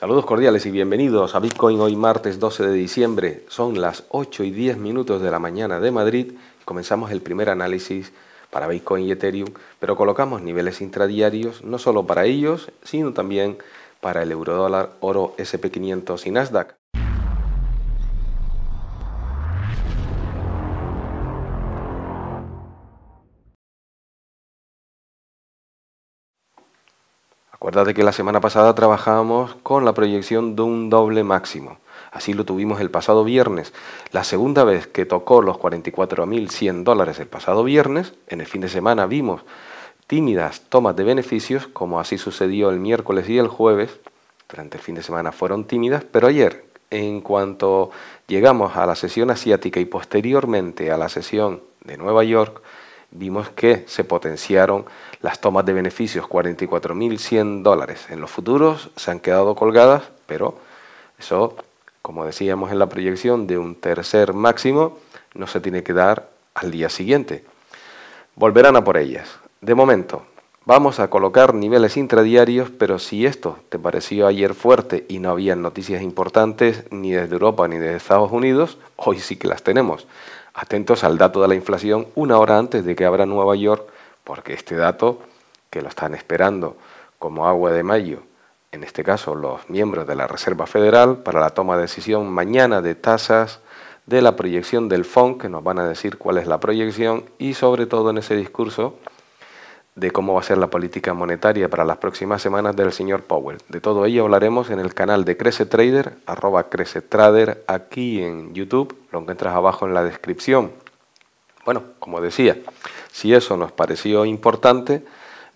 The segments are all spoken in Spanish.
Saludos cordiales y bienvenidos a Bitcoin hoy martes 12 de diciembre. Son las 8 y 10 minutos de la mañana de Madrid. Comenzamos el primer análisis para Bitcoin y Ethereum, pero colocamos niveles intradiarios no solo para ellos, sino también para el eurodólar, oro SP500 y Nasdaq. Acuérdate que la semana pasada trabajábamos con la proyección de un doble máximo. Así lo tuvimos el pasado viernes. La segunda vez que tocó los 44.100 dólares el pasado viernes, en el fin de semana vimos tímidas tomas de beneficios, como así sucedió el miércoles y el jueves. Durante el fin de semana fueron tímidas, pero ayer, en cuanto llegamos a la sesión asiática y posteriormente a la sesión de Nueva York, vimos que se potenciaron las tomas de beneficios, 44.100 dólares. En los futuros se han quedado colgadas, pero eso, como decíamos en la proyección de un tercer máximo, no se tiene que dar al día siguiente. Volverán a por ellas. De momento, Vamos a colocar niveles intradiarios, pero si esto te pareció ayer fuerte y no había noticias importantes ni desde Europa ni desde Estados Unidos, hoy sí que las tenemos. Atentos al dato de la inflación una hora antes de que abra Nueva York, porque este dato, que lo están esperando como agua de mayo, en este caso los miembros de la Reserva Federal, para la toma de decisión mañana de tasas, de la proyección del FON, que nos van a decir cuál es la proyección, y sobre todo en ese discurso de cómo va a ser la política monetaria para las próximas semanas del señor Powell. De todo ello hablaremos en el canal de Crece Trader, arroba Crece aquí en YouTube, lo encuentras abajo en la descripción. Bueno, como decía, si eso nos pareció importante,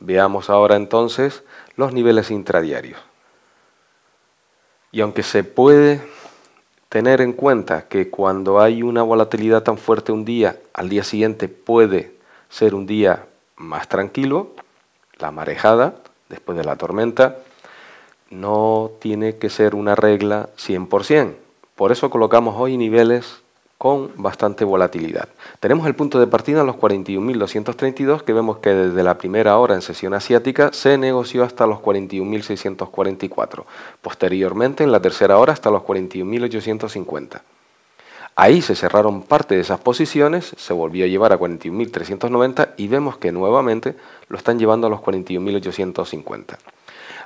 veamos ahora entonces los niveles intradiarios. Y aunque se puede tener en cuenta que cuando hay una volatilidad tan fuerte un día, al día siguiente puede ser un día más tranquilo, la marejada, después de la tormenta, no tiene que ser una regla 100%. Por eso colocamos hoy niveles con bastante volatilidad. Tenemos el punto de partida en los 41.232 que vemos que desde la primera hora en sesión asiática se negoció hasta los 41.644, posteriormente en la tercera hora hasta los 41.850. Ahí se cerraron parte de esas posiciones, se volvió a llevar a 41.390 y vemos que nuevamente lo están llevando a los 41.850.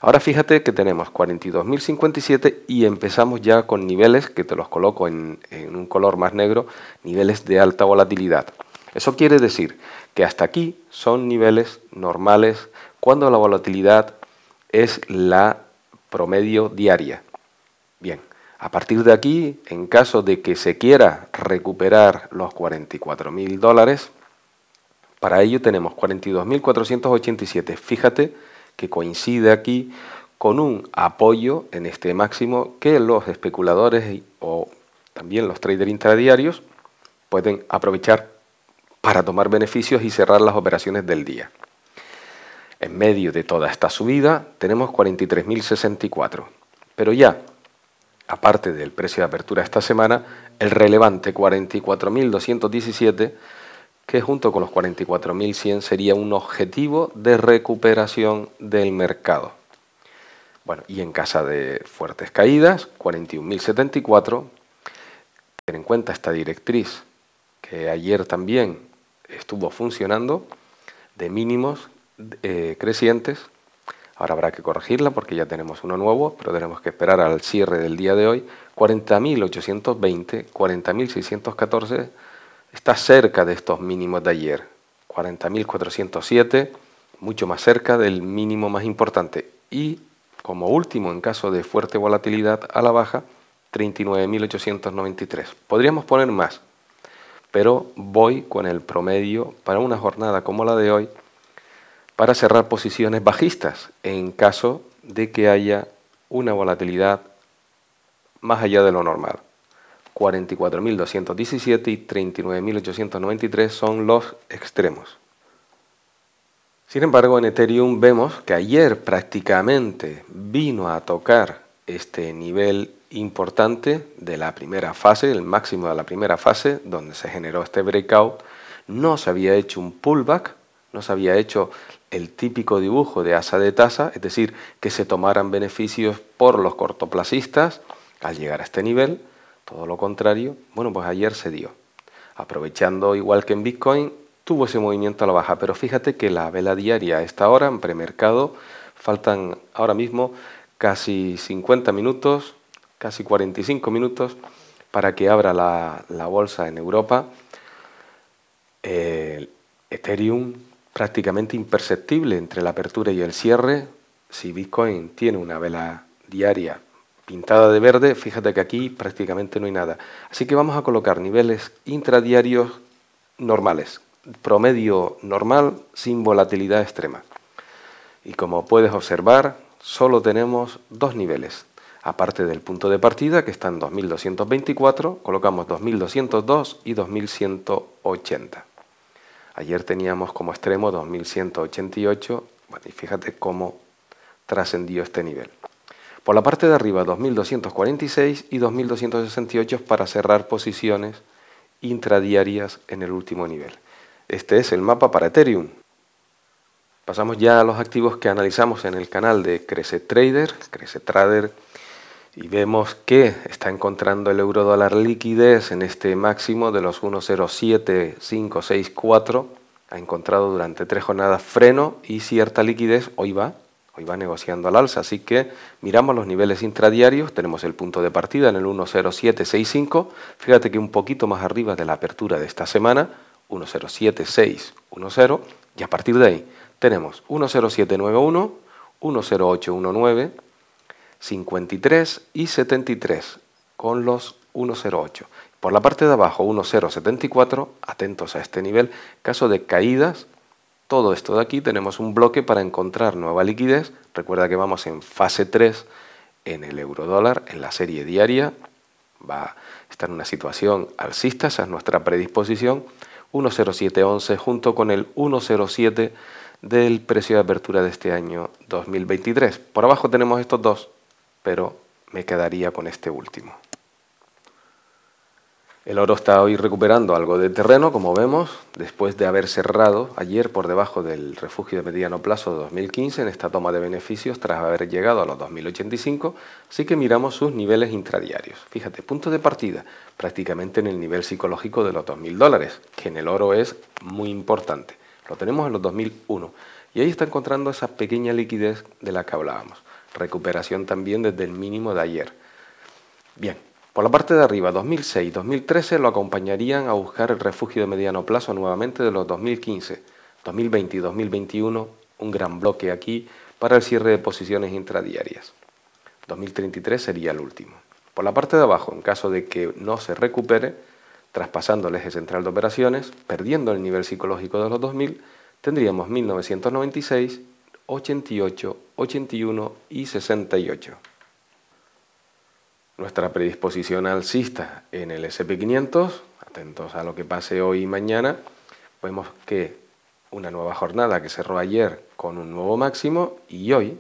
Ahora fíjate que tenemos 42.057 y empezamos ya con niveles, que te los coloco en, en, un color más negro, niveles de alta volatilidad. Eso quiere decir que hasta aquí son niveles normales cuando la volatilidad es la promedio diaria. Bien, a partir de aquí, en caso de que se quiera recuperar los 44.000 dólares, para ello tenemos 42.487. Fíjate que coincide aquí con un apoyo en este máximo que los especuladores o también los traders intradiarios pueden aprovechar para tomar beneficios y cerrar las operaciones del día. En medio de toda esta subida tenemos 43.064. Pero ya aparte del precio de apertura esta semana, el relevante 44.217, que junto con los 44.100 sería un objetivo de recuperación del mercado. Bueno, y en casa de fuertes caídas, 41.074, ten en cuenta esta directriz que ayer también estuvo funcionando de mínimos eh, crecientes Ahora habrá que corregirla porque ya tenemos uno nuevo, pero tenemos que esperar al cierre del día de hoy. 40.820, 40.614 está cerca de estos mínimos de ayer. 40.407, mucho más cerca del mínimo más importante. Y como último, en caso de fuerte volatilidad a la baja, 39.893. Podríamos poner más, pero voy con el promedio para una jornada como la de hoy para cerrar posiciones bajistas en caso de que haya una volatilidad más allá de lo normal. 44.217 y 39.893 son los extremos. Sin embargo, en Ethereum vemos que ayer prácticamente vino a tocar este nivel importante de la primera fase, el máximo de la primera fase, donde se generó este breakout. No se había hecho un pullback se había hecho el típico dibujo de asa de tasa, es decir, que se tomaran beneficios por los cortoplacistas al llegar a este nivel, todo lo contrario, bueno, pues ayer se dio. Aprovechando igual que en Bitcoin, tuvo ese movimiento a la baja, pero fíjate que la vela diaria a esta hora en premercado faltan ahora mismo casi 50 minutos, casi 45 minutos para que abra la, bolsa en Europa. Ethereum, prácticamente imperceptible entre la apertura y el cierre. Si Bitcoin tiene una vela diaria pintada de verde, fíjate que aquí prácticamente no hay nada. Así que vamos a colocar niveles intradiarios normales, promedio normal sin volatilidad extrema. Y como puedes observar, solo tenemos dos niveles. Aparte del punto de partida, que está en 2224, colocamos 2202 y 2180. Ayer teníamos como extremo 2188 y fíjate cómo trascendió este nivel. Por la parte de arriba 2246 y 2268 para cerrar posiciones intradiarias en el último nivel. Este es el mapa para Ethereum. Pasamos ya a los activos que analizamos en el canal de Crece y vemos que está encontrando el euro dólar liquidez en este máximo de los 1.07564. Ha encontrado durante tres jornadas freno y cierta liquidez. Hoy va, hoy va negociando al alza. Así que miramos los niveles intradiarios. Tenemos el punto de partida en el 10765. Fíjate que un poquito más arriba de la apertura de esta semana, 107.610. Y a partir de ahí tenemos 10791, 10819. 53 y 73 con los 108. Por la parte de abajo, 1074, atentos a este nivel, caso de caídas, todo esto de aquí tenemos un bloque para encontrar nueva liquidez. Recuerda que vamos en fase 3 en el euro dólar, en la serie diaria, va a estar en una situación alcista, esa es nuestra predisposición. 10711 junto con el 107 del precio de apertura de este año 2023. Por abajo tenemos estos dos, pero me quedaría con este último. El oro está hoy recuperando algo de terreno, como vemos, después de haber cerrado ayer por debajo del refugio de mediano plazo de 2015 en esta toma de beneficios tras haber llegado a los 2085, así que miramos sus niveles intradiarios. Fíjate, punto de partida, prácticamente en el nivel psicológico de los 2.000 dólares, que en el oro es muy importante. Lo tenemos en los 2001 y ahí está encontrando esa pequeña liquidez de la que hablábamos recuperación también desde el mínimo de ayer. Bien, por la parte de arriba, 2006, 2013 lo acompañarían a buscar el refugio de mediano plazo nuevamente de los 2015, 2020 y 2021, un gran bloque aquí para el cierre de posiciones intradiarias. 2033 sería el último. Por la parte de abajo, en caso de que no se recupere, traspasando el eje central de operaciones, perdiendo el nivel psicológico de los 2000, tendríamos 1996 88, 81 y 68. Nuestra predisposición alcista en el SP500, atentos a lo que pase hoy y mañana, vemos que una nueva jornada que cerró ayer con un nuevo máximo y hoy,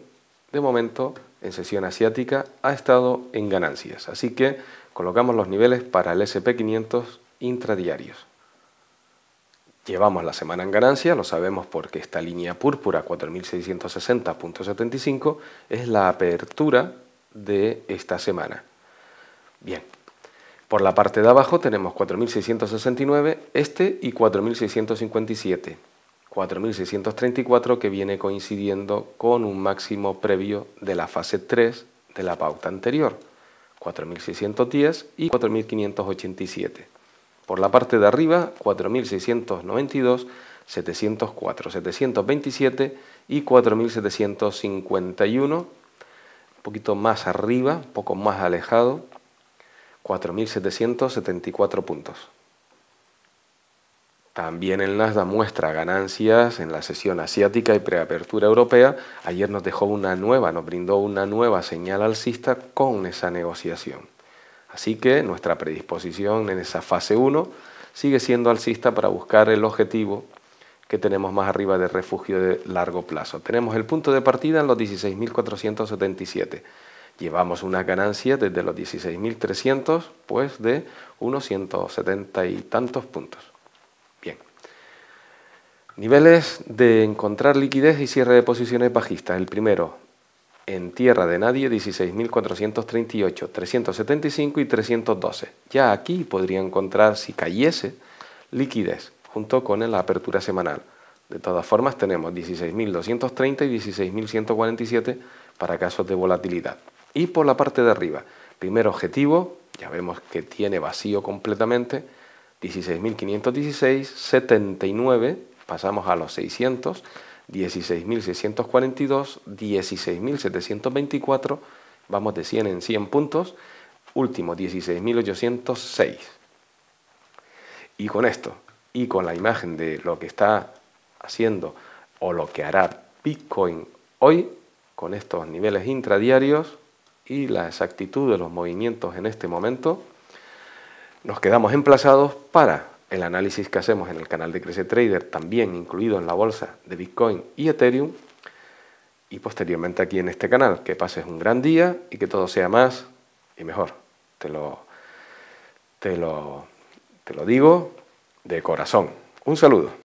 de momento, en sesión asiática ha estado en ganancias. Así que colocamos los niveles para el SP500 intradiarios. Llevamos la semana en ganancia, lo sabemos porque esta línea púrpura 4660.75 es la apertura de esta semana. Bien, por la parte de abajo tenemos 4669, este y 4657. 4634 que viene coincidiendo con un máximo previo de la fase 3 de la pauta anterior, 4610 y 4587. Por la parte de arriba, 4.692, 704, 727 y 4.751. Un poquito más arriba, un poco más alejado, 4.774 puntos. También el Nasdaq muestra ganancias en la sesión asiática y preapertura europea. Ayer nos dejó una nueva, nos brindó una nueva señal alcista con esa negociación. Así que nuestra predisposición en esa fase 1 sigue siendo alcista para buscar el objetivo que tenemos más arriba de refugio de largo plazo. Tenemos el punto de partida en los 16.477. Llevamos una ganancia desde los 16.300, pues de unos 170 y tantos puntos. Bien. Niveles de encontrar liquidez y cierre de posiciones bajistas. El primero, en tierra de nadie 16.438, 375 y 312. Ya aquí podría encontrar, si cayese, liquidez junto con la apertura semanal. De todas formas, tenemos 16.230 y 16.147 para casos de volatilidad. Y por la parte de arriba, primer objetivo, ya vemos que tiene vacío completamente, 16.516, 79, pasamos a los 600 16.642, 16.724, vamos de 100 en 100 puntos, último 16.806. Y con esto, y con la imagen de lo que está haciendo o lo que hará Bitcoin hoy, con estos niveles intradiarios y la exactitud de los movimientos en este momento, nos quedamos emplazados para el análisis que hacemos en el canal de Crece Trader, también incluido en la bolsa de Bitcoin y Ethereum, y posteriormente aquí en este canal. Que pases un gran día y que todo sea más y mejor. Te lo, te te lo digo de corazón. Un saludo.